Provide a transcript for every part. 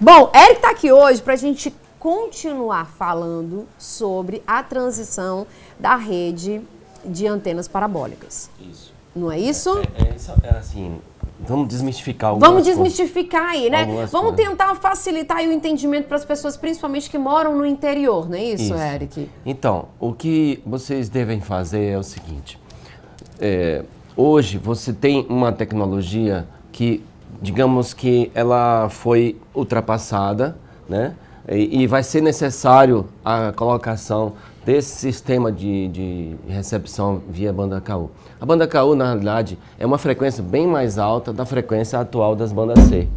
Bom, Eric está aqui hoje para a gente continuar falando sobre a transição da rede de antenas parabólicas. Isso. Não é isso? É, é, é, é assim, Vamos desmistificar o. Vamos desmistificar coisas. aí, né? Vamos coisas. tentar facilitar o entendimento para as pessoas, principalmente que moram no interior, não é isso, isso. Eric? Então, o que vocês devem fazer é o seguinte. É, hoje você tem uma tecnologia que digamos que ela foi ultrapassada, né? E, e, vai ser necessário a colocação desse sistema de, de recepção via banda KU. A banda KU, na realidade, é uma frequência bem mais alta da frequência atual das bandas C.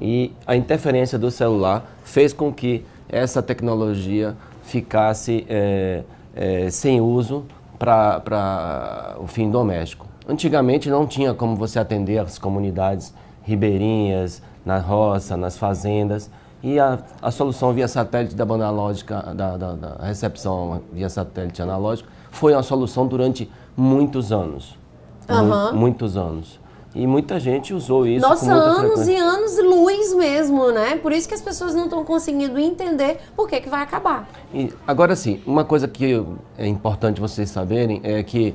E a interferência do celular fez com que essa tecnologia ficasse é, é, sem uso para o fim doméstico. Antigamente não tinha como você atender as comunidades ribeirinhas, na roça, nas fazendas. E a, a solução via satélite da banda lógica, da, da, da recepção via satélite analógico, foi uma solução durante muitos anos. Uhum. muitos anos. E muita gente usou isso. Nossa, anos frequência. e anos luz mesmo, né? Por isso que as pessoas não estão conseguindo entender por que, que vai acabar. E, agora sim, uma coisa que é importante vocês saberem é que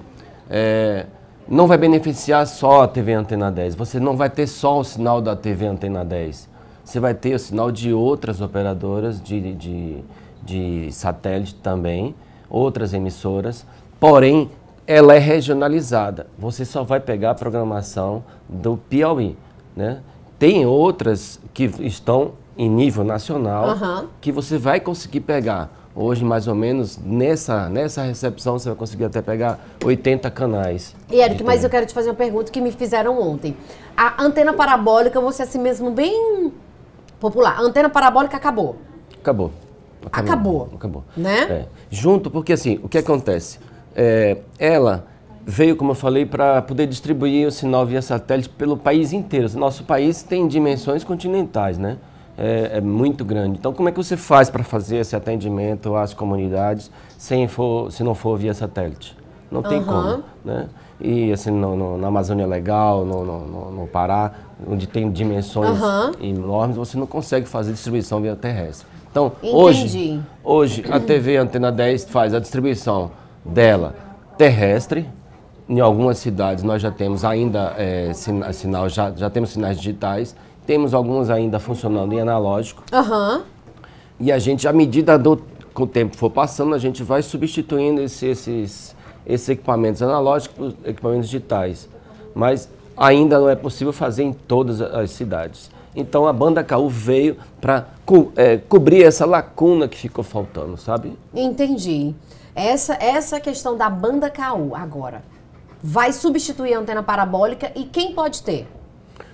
é, não vai beneficiar só a TV Antena 10. Você não vai ter só o sinal da TV Antena 10. Você vai ter o sinal de outras operadoras de, de, de satélite também, outras emissoras. Porém, ela é regionalizada. Você só vai pegar a programação do Piauí. Né? Tem outras que estão em nível nacional uhum. que você vai conseguir pegar. Hoje, mais ou menos, nessa, nessa recepção, você vai conseguir até pegar 80 canais. E Eric, mas eu quero te fazer uma pergunta que me fizeram ontem. A antena parabólica, você é assim mesmo bem popular. A antena parabólica acabou. Acabou. Acabou. Acabou. acabou. Né? É. Junto, porque assim, o que acontece? É, ela veio, como eu falei, para poder distribuir o sinal via satélite pelo país inteiro. Nosso país tem dimensões continentais, né? é, é, muito grande. Então, como é que você faz para fazer esse atendimento às comunidades sem for, se não for via satélite? Não tem uhum. como, né? E assim, no, no, na Amazônia Legal, no, no, no Pará, onde tem dimensões uhum. enormes, você não consegue fazer distribuição via terrestre. Então, hoje, hoje a TV Antena 10 faz a distribuição dela terrestre, em algumas cidades nós já temos ainda é, sinal, já, já temos sinais digitais temos alguns ainda funcionando em analógico. Uhum. E a gente, à medida do que o tempo for passando, a gente vai substituindo esse, esses, esses equipamentos analógicos por equipamentos digitais. Mas ainda não é possível fazer em todas as cidades. Então a banda KU veio para co é, cobrir essa lacuna que ficou faltando, sabe? Entendi. Essa essa questão da banda KU agora vai substituir a antena parabólica e quem pode ter?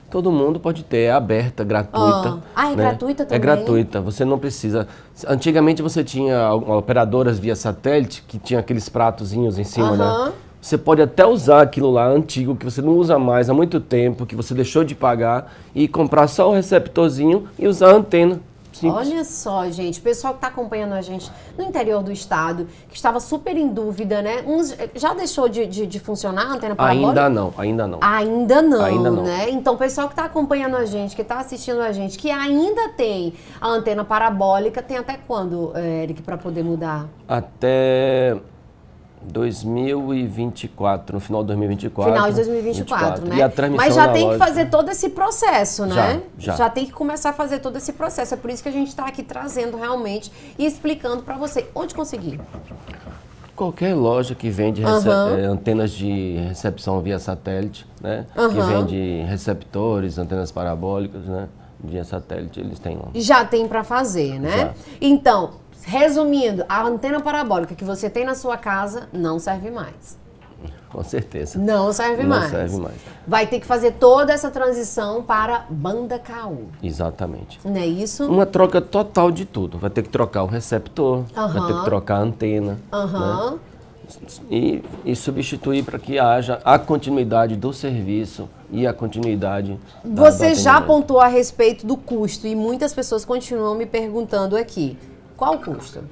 Todo mundo pode ter, é aberta, gratuita. Oh. Ah, é né? gratuita é também? É gratuita, você não precisa. Antigamente você tinha operadoras via satélite que tinha aqueles pratozinhos em cima, né? Você pode até usar aquilo lá antigo que você não usa mais há muito tempo, que você deixou de pagar e comprar só o receptorzinho e usar a antena. Simples. Olha só, gente, o pessoal que está acompanhando a gente no interior do estado, que estava super em dúvida, né? Uns, já deixou de, de, de funcionar a antena parabólica? Ainda não, ainda não. Ainda não, ainda não. né? Então, o pessoal que está acompanhando a gente, que está assistindo a gente, que ainda tem a antena parabólica, tem até quando, eh, Eric, para poder mudar? Até 2024, no final de 2024. Final de 2024, 24. né? E a transmissão Mas já tem que fazer todo esse processo, né? Já, já. já tem que começar a fazer todo esse processo. É por isso que a gente está aqui trazendo realmente e explicando para você onde conseguir. Qualquer loja que vende rece... uhum. Eh, antenas de recepção via satélite, né? Uhum. Que vende receptores, antenas parabólicas, né? via satélite eles têm lá. Já tem para fazer, né? Já. Então, resumindo, a antena parabólica que você tem na sua casa não serve mais. Com certeza. Não serve não mais. Não serve mais. Vai ter que fazer toda essa transição para banda KU. Exatamente. Não é isso? Uma troca total de tudo. Vai ter que trocar o receptor, vai ter que trocar a antena. Aham. Né? e, e substituir para que haja a continuidade do serviço e a continuidade. Da, Você da já apontou a respeito do custo e muitas pessoas continuam me perguntando aqui: qual o custo?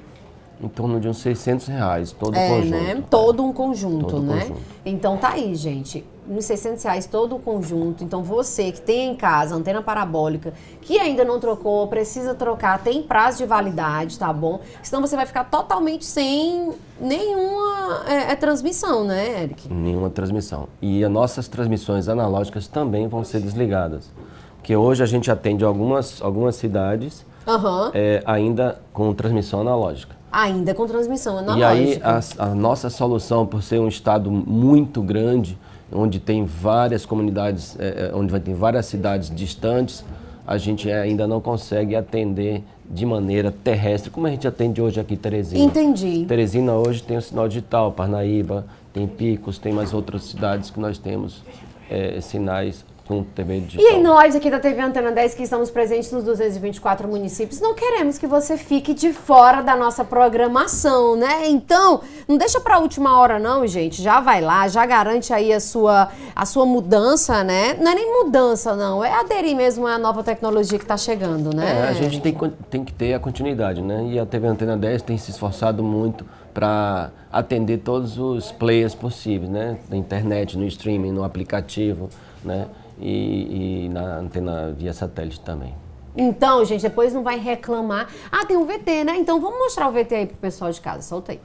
em torno de uns 600 reais, todo é, conjunto. Né? Todo um conjunto, todo né? Conjunto. Então tá aí, gente. Uns 600 reais todo o conjunto. Então você que tem em casa antena parabólica, que ainda não trocou, precisa trocar, tem prazo de validade, tá bom? Senão você vai ficar totalmente sem nenhuma é, é, transmissão, né, Eric? Nenhuma transmissão. E as nossas transmissões analógicas também vão ser desligadas. Porque hoje a gente atende algumas, algumas cidades uhum. ainda com transmissão analógica. Ainda com transmissão analógica. É e aí né? a, a nossa solução, por ser um estado muito grande, onde tem várias comunidades, é, é, onde vai ter várias cidades distantes, a gente ainda não consegue atender de maneira terrestre, como a gente atende hoje aqui em Teresina. Entendi. Teresina hoje tem o sinal digital, Parnaíba, tem Picos, tem mais outras cidades que nós temos é, sinais com TV digital. E nós aqui da TV Antena 10, que estamos presentes nos 224 municípios, não queremos que você fique de fora da nossa programação, né? Então, não deixa para a última hora não, gente. Já vai lá, já garante aí a sua, a sua mudança, né? Não é nem mudança, não. É aderir mesmo à nova tecnologia que está chegando, né? É, a gente tem, tem que ter a continuidade, né? E a TV Antena 10 tem se esforçado muito para atender todos os players possíveis, né? Na internet, no streaming, no aplicativo, né? e, e na antena via satélite também. Então, gente, depois não vai reclamar. Ah, tem um VT, né? Então vamos mostrar o VT aí pro pessoal de casa. Solta aí.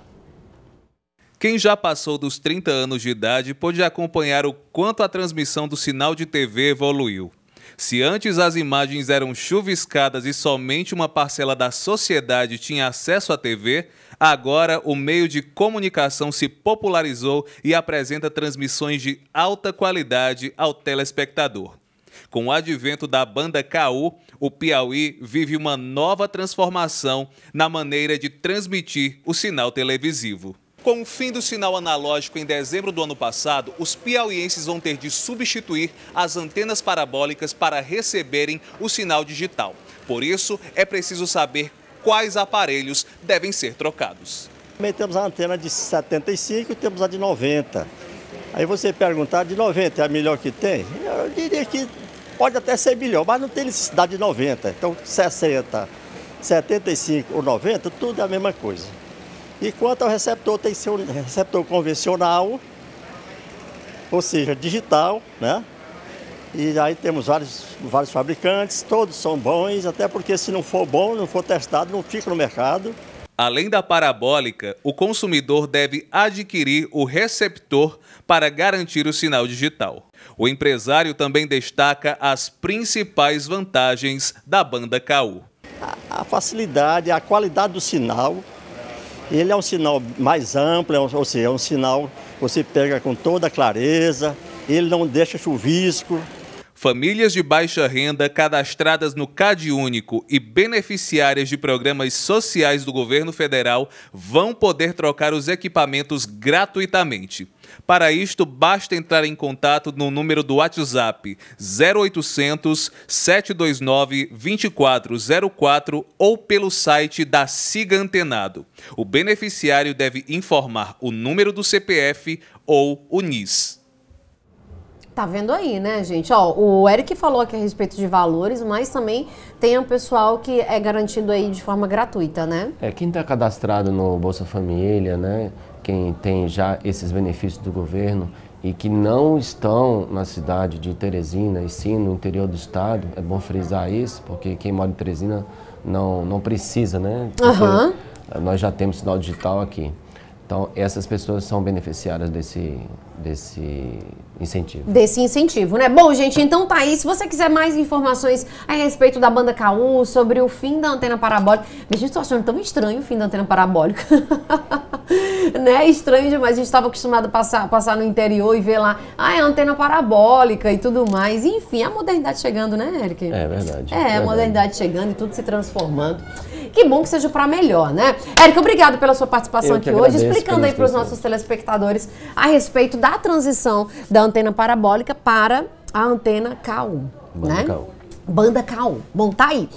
Quem já passou dos 30 anos de idade pôde acompanhar o quanto a transmissão do sinal de TV evoluiu. Se antes as imagens eram chuviscadas e somente uma parcela da sociedade tinha acesso à TV, agora o meio de comunicação se popularizou e apresenta transmissões de alta qualidade ao telespectador. Com o advento da banda KU, o Piauí vive uma nova transformação na maneira de transmitir o sinal televisivo. Com o fim do sinal analógico em dezembro do ano passado, os piauienses vão ter de substituir as antenas parabólicas para receberem o sinal digital. Por isso, é preciso saber quais aparelhos devem ser trocados. Também temos a antena de 75 e temos a de 90. Aí você perguntar, de 90 é a melhor que tem? Eu diria que pode até ser melhor, mas não tem necessidade de 90. Então 60, 75 ou 90, tudo é a mesma coisa. E quanto ao receptor, tem seu receptor convencional, ou seja, digital, né? E aí temos vários, vários fabricantes, todos são bons, até porque se não for bom, não for testado, não fica no mercado. Além da parabólica, o consumidor deve adquirir o receptor para garantir o sinal digital. O empresário também destaca as principais vantagens da banda KU. A facilidade, a qualidade do sinal, ele é um sinal mais amplo, é ou seja, é um sinal que você pega com toda clareza, ele não deixa chuvisco. Famílias de baixa renda cadastradas no CAD Único e beneficiárias de programas sociais do governo federal vão poder trocar os equipamentos gratuitamente. Para isto, basta entrar em contato no número do WhatsApp 0800 729 2404 ou pelo site da Siga Antenado. O beneficiário deve informar o número do CPF ou o NIS. Tá vendo aí, né, gente? Ó, o Eric falou aqui a respeito de valores, mas também tem o pessoal que é garantido aí de forma gratuita, né? É, quem tá cadastrado no Bolsa Família, né? quem tem já esses benefícios do governo e que não estão na cidade de Teresina, e sim no interior do estado, é bom frisar isso, porque quem mora em Teresina não, não precisa, né? uhum. nós já temos sinal digital aqui. Então, essas pessoas são beneficiárias desse, desse incentivo. Desse incentivo, né? Bom, gente, então tá aí. Se você quiser mais informações a respeito da banda KU, sobre o fim da antena parabólica. Mas, gente, tô achando tão estranho o fim da antena parabólica. né? Estranho demais. A gente estava acostumado a passar, passar no interior e ver lá, ah, é antena parabólica e tudo mais. Enfim, a modernidade chegando, né, Eric? É verdade. É, verdade. a modernidade chegando e tudo se transformando. Que bom que seja para melhor, né? Eric, obrigado pela sua participação aqui hoje, explicando aí para os nossos telespectadores a respeito da transição da antena parabólica para a antena K1, Banda né? K1. Banda K1. Bom, tá aí.